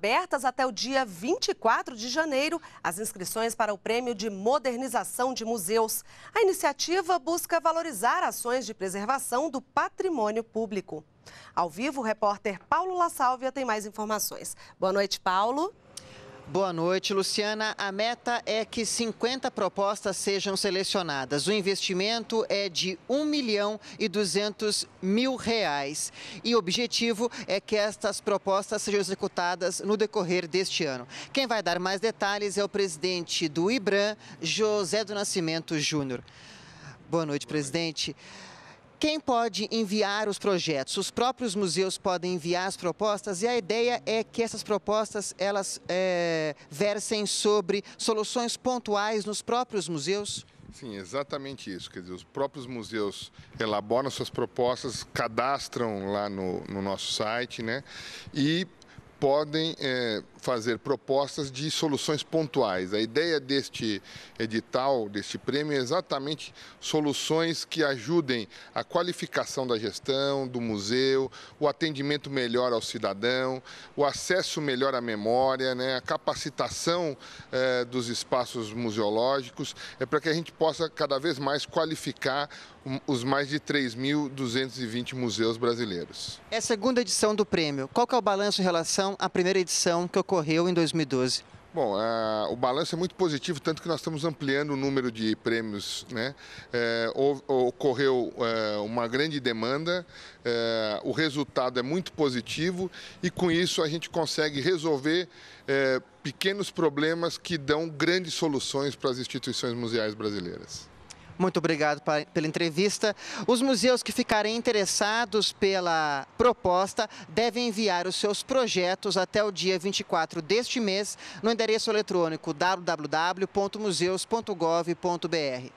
abertas até o dia 24 de janeiro as inscrições para o Prêmio de Modernização de Museus. A iniciativa busca valorizar ações de preservação do patrimônio público. Ao vivo, o repórter Paulo La Sálvia tem mais informações. Boa noite, Paulo. Boa noite, Luciana. A meta é que 50 propostas sejam selecionadas. O investimento é de 1 milhão e 200 mil reais. E o objetivo é que estas propostas sejam executadas no decorrer deste ano. Quem vai dar mais detalhes é o presidente do IBRAM, José do Nascimento Júnior. Boa noite, Boa presidente. Noite. Quem pode enviar os projetos? Os próprios museus podem enviar as propostas e a ideia é que essas propostas elas é, versem sobre soluções pontuais nos próprios museus? Sim, exatamente isso. Quer dizer, os próprios museus elaboram suas propostas, cadastram lá no, no nosso site, né? E podem é, fazer propostas de soluções pontuais. A ideia deste edital, deste prêmio, é exatamente soluções que ajudem a qualificação da gestão, do museu, o atendimento melhor ao cidadão, o acesso melhor à memória, né, a capacitação eh, dos espaços museológicos, é para que a gente possa cada vez mais qualificar os mais de 3.220 museus brasileiros. É a segunda edição do prêmio. Qual que é o balanço em relação à primeira edição que ocorreu? ocorreu em 2012? Bom, a, o balanço é muito positivo, tanto que nós estamos ampliando o número de prêmios. Né? É, ocorreu é, uma grande demanda, é, o resultado é muito positivo e com isso a gente consegue resolver é, pequenos problemas que dão grandes soluções para as instituições museais brasileiras. Muito obrigado pela entrevista. Os museus que ficarem interessados pela proposta devem enviar os seus projetos até o dia 24 deste mês no endereço eletrônico www.museus.gov.br.